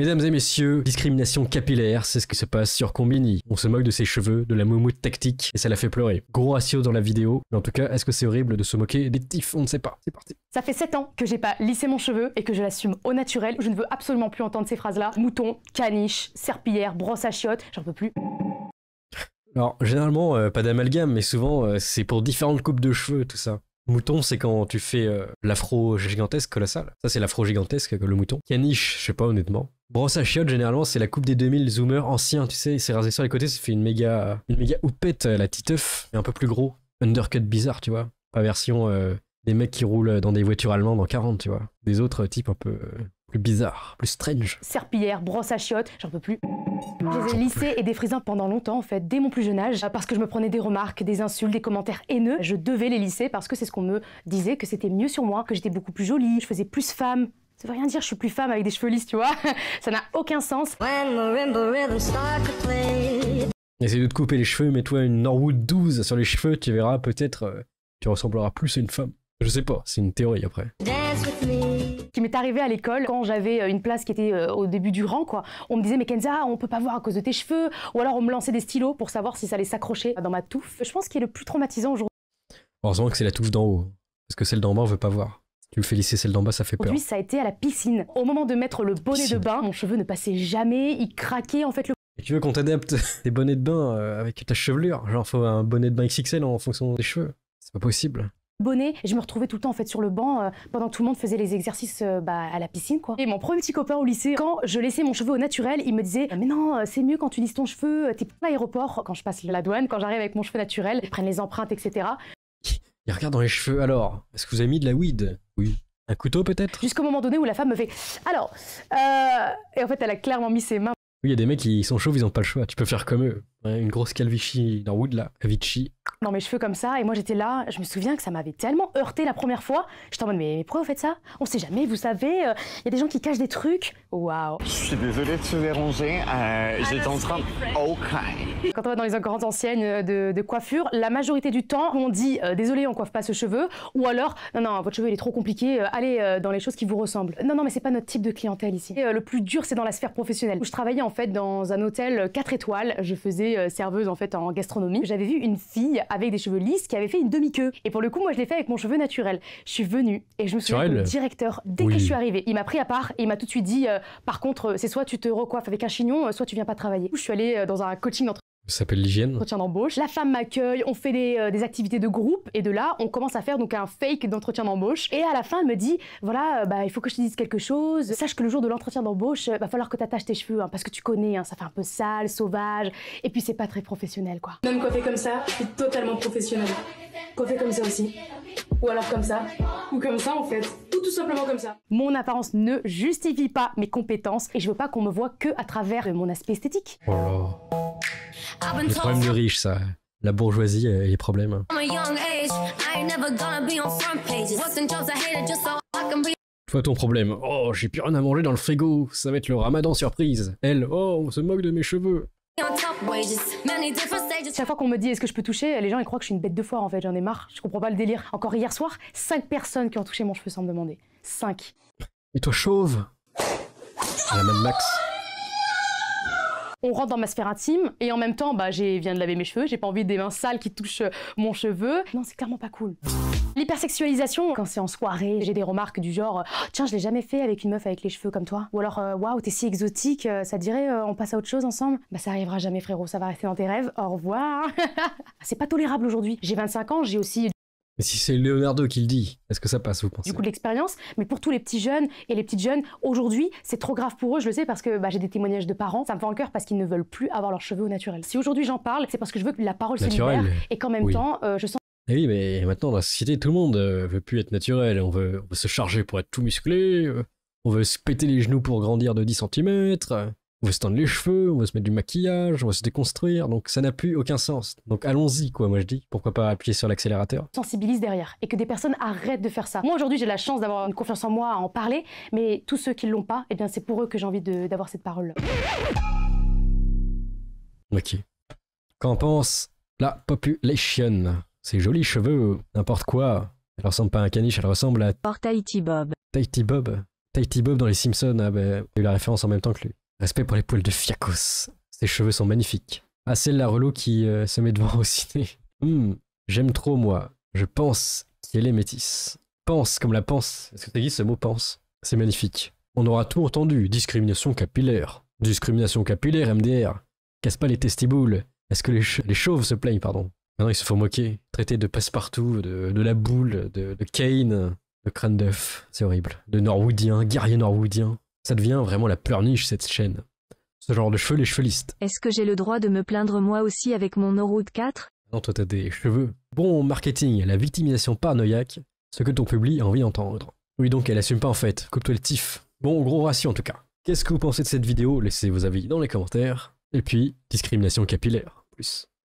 Mesdames et messieurs, discrimination capillaire, c'est ce qui se passe sur Combini. On se moque de ses cheveux, de la moumoute tactique, et ça la fait pleurer. Gros ratio dans la vidéo, mais en tout cas, est-ce que c'est horrible de se moquer des tifs On ne sait pas. C'est parti. Ça fait 7 ans que j'ai pas lissé mon cheveu et que je l'assume au naturel. Je ne veux absolument plus entendre ces phrases-là. Mouton, caniche, serpillière, brosse à chiottes, j'en peux plus. Alors, généralement, euh, pas d'amalgame, mais souvent, euh, c'est pour différentes coupes de cheveux, tout ça. Mouton, c'est quand tu fais euh, l'afro gigantesque colossal. Ça, c'est l'afro gigantesque, le mouton. Caniche, je sais pas honnêtement. Brosse à chiottes, généralement, c'est la coupe des 2000 zoomers anciens, tu sais, c'est rasé sur les côtés, ça fait une méga, une méga houppette, euh, la titeuf, mais un peu plus gros. Undercut bizarre, tu vois. Pas version euh, des mecs qui roulent dans des voitures allemandes en 40, tu vois. Des autres types un peu plus bizarres, plus strange. Serpillière, brosse à chiottes, j'en peux plus. J'ai les lissés et défrisé pendant longtemps, en fait, dès mon plus jeune âge, parce que je me prenais des remarques, des insultes, des commentaires haineux. Je devais les lisser parce que c'est ce qu'on me disait, que c'était mieux sur moi, que j'étais beaucoup plus jolie, je faisais plus femme. Ça veut rien dire, je suis plus femme avec des cheveux lisses, tu vois. Ça n'a aucun sens. Essaye de te couper les cheveux, mets-toi une Norwood 12 sur les cheveux, tu verras, peut-être, euh, tu ressembleras plus à une femme. Je sais pas, c'est une théorie après m'est arrivé à l'école quand j'avais euh, une place qui était euh, au début du rang. Quoi. On me disait, mais Kenza, on peut pas voir à cause de tes cheveux. Ou alors on me lançait des stylos pour savoir si ça allait s'accrocher dans ma touffe. Je pense qu'il est le plus traumatisant aujourd'hui. Heureusement que c'est la touffe d'en haut. Parce que celle d'en bas, on veut pas voir. Tu me fais lisser celle d'en bas, ça fait peur. Aujourd'hui ça a été à la piscine. Au moment de mettre le bonnet de bain, mon cheveu ne passait jamais, il craquait en fait le. tu veux qu'on t'adapte des bonnets de bain euh, avec ta chevelure Genre, faut un bonnet de bain XXL en fonction des cheveux. C'est pas possible bonnet. je me retrouvais tout le temps en fait sur le banc euh, pendant que tout le monde faisait les exercices euh, bah, à la piscine quoi. Et mon premier petit copain au lycée, quand je laissais mon cheveu au naturel, il me disait mais non euh, c'est mieux quand tu lisses ton cheveu, t'es pas à l'aéroport quand je passe la douane, quand j'arrive avec mon cheveu naturel, ils prennent les empreintes etc. Il regarde dans les cheveux alors. Est-ce que vous avez mis de la weed Oui. Un couteau peut-être Jusqu'au moment donné où la femme me fait alors et en fait elle a clairement mis ses mains. Oui il y a des mecs qui sont chauves ils n'ont pas le choix. Tu peux faire comme eux une grosse calvichy dans Wood, là. vichy Non, mais cheveux comme ça, et moi j'étais là, je me souviens que ça m'avait tellement heurté la première fois. J'étais en mode, mais, pourquoi vous faites ça On sait jamais, vous savez, euh, il y a des gens qui cachent des trucs. Waouh. Je suis désolée de te déranger, euh, ah, j'étais en train. Ok. Quand on va dans les grandes anciennes euh, de, de, coiffure, la majorité du temps, on dit, désolé, on coiffe pas ce cheveu, ou alors, non, non, votre cheveu il est trop compliqué, allez dans les choses qui vous ressemblent. Non, non, mais c'est pas notre type de clientèle ici. Et, le plus dur, c'est dans la sphère professionnelle. je travaillais en fait dans un hôtel 4 étoiles, je faisais euh, serveuse en fait en gastronomie, j'avais vu une fille avec des cheveux lisses qui avait fait une demi-queue. Et pour le coup, moi, je l'ai fait avec mon cheveu naturel. Je suis venue et je me suis que le directeur, dès que je suis arrivée, il m'a pris à part et il m'a tout de suite dit, euh, par contre, euh, c'est soit tu te recoiffes avec un chignon, soit tu viens pas travailler. Je suis allée dans un coaching d'entreprise ça s'appelle l'hygiène. Entretien d'embauche. La femme m'accueille, on fait euh, des, activités de groupe et de là, on commence à faire donc un fake d'entretien d'embauche. Et à la fin, elle me dit voilà, euh, bah, il faut que je te dise quelque chose. Sache que le jour de l'entretien d'embauche, il euh, va falloir que tu attaches tes cheveux hein, parce que tu connais, hein, ça fait un peu sale, sauvage et puis c'est pas très professionnel quoi. Même coiffé comme ça, c'est totalement professionnel. Coiffé comme ça aussi. Ou alors comme ça. Ou comme ça en fait. Ou tout simplement comme ça. Mon apparence ne justifie pas mes compétences et je veux pas qu'on me voit que à travers mon aspect esthétique. Oh les problèmes de riche, ça. La bourgeoisie et euh, les problèmes. Hein. Toi, ton problème. Oh, j'ai plus rien à manger dans le frigo. Ça va être le ramadan surprise. Elle, oh, on se moque de mes cheveux. Chaque fois qu'on me dit est-ce que je peux toucher, les gens ils croient que je suis une bête de foire en fait, j'en ai marre, je comprends pas le délire. Encore hier soir, 5 personnes qui ont touché mon cheveu sans me demander. 5. Et toi chauve À la même Max on rentre dans ma sphère intime et en même temps, bah, j'ai viens de laver mes cheveux, j'ai pas envie des mains sales qui touchent euh, mon cheveu. Non, c'est clairement pas cool. L'hypersexualisation, quand c'est en soirée, j'ai des remarques du genre oh, Tiens, je l'ai jamais fait avec une meuf avec les cheveux comme toi. Ou alors euh, Waouh, t'es si exotique, euh, ça dirait on passe à autre chose ensemble Bah, ça arrivera jamais, frérot, ça va rester dans tes rêves. Au revoir C'est pas tolérable aujourd'hui. J'ai 25 ans, j'ai aussi mais si c'est Leonardo qui le dit, est-ce que ça passe, vous pensez Du coup, l'expérience. Mais pour tous les petits jeunes et les petites jeunes, aujourd'hui, c'est trop grave pour eux, je le sais, parce que bah, j'ai des témoignages de parents. Ça me fait en cœur parce qu'ils ne veulent plus avoir leurs cheveux au naturel. Si aujourd'hui j'en parle, c'est parce que je veux que la parole se libère et qu'en même temps, euh, je sens. Eh oui, mais maintenant, dans la société, tout le monde euh, veut plus être naturel. On veut, on veut se charger pour être tout musclé. Euh, on veut se péter les genoux pour grandir de 10 cm on veut se tendre les cheveux, on va se mettre du maquillage, on va se déconstruire, donc ça n'a plus aucun sens. Donc allons-y, quoi, moi je dis, pourquoi pas appuyer sur l'accélérateur. Sensibilise derrière, et que des personnes arrêtent de faire ça. Moi aujourd'hui j'ai la chance d'avoir une confiance en moi, à en parler, mais tous ceux qui l'ont pas, et eh bien c'est pour eux que j'ai envie d'avoir cette parole. Ok. Qu'en pense la population Ces jolis cheveux, n'importe quoi. Elle ressemble pas à un caniche, elle ressemble à... Or Bob. Tahiti Bob Tahiti Bob dans les Simpsons, ah bah, eu la référence en même temps que lui. Respect pour les poils de Fiacos. Ses cheveux sont magnifiques. Ah, celle la relou qui euh, se met devant au ciné. Hum, j'aime trop, moi. Je pense qu'elle est métisse. Pense comme la pense. Est-ce que t'as dit ce mot pense C'est magnifique. On aura tout entendu. Discrimination capillaire. Discrimination capillaire, MDR. Casse pas les testiboules. Est-ce que les, chauves se plaignent, pardon Maintenant, ils se font moquer. Traiter de passe-partout, de, la boule, de, de Kane, de crâne d'œuf. C'est horrible. De Norwoodien, guerrier norwoodien. Ça devient vraiment la pleurniche, cette chaîne. Ce genre de cheveux, les chevelistes. Est-ce que j'ai le droit de me plaindre moi aussi avec mon Norwood 4 Non, toi t'as des cheveux. Bon marketing, la victimisation paranoïaque, ce que ton public a envie d'entendre. Oui donc elle assume pas en fait, coupe-toi le tif. Bon gros ratio en tout cas. Qu'est-ce que vous pensez de cette vidéo Laissez vos avis dans les commentaires. Et puis, discrimination capillaire, plus.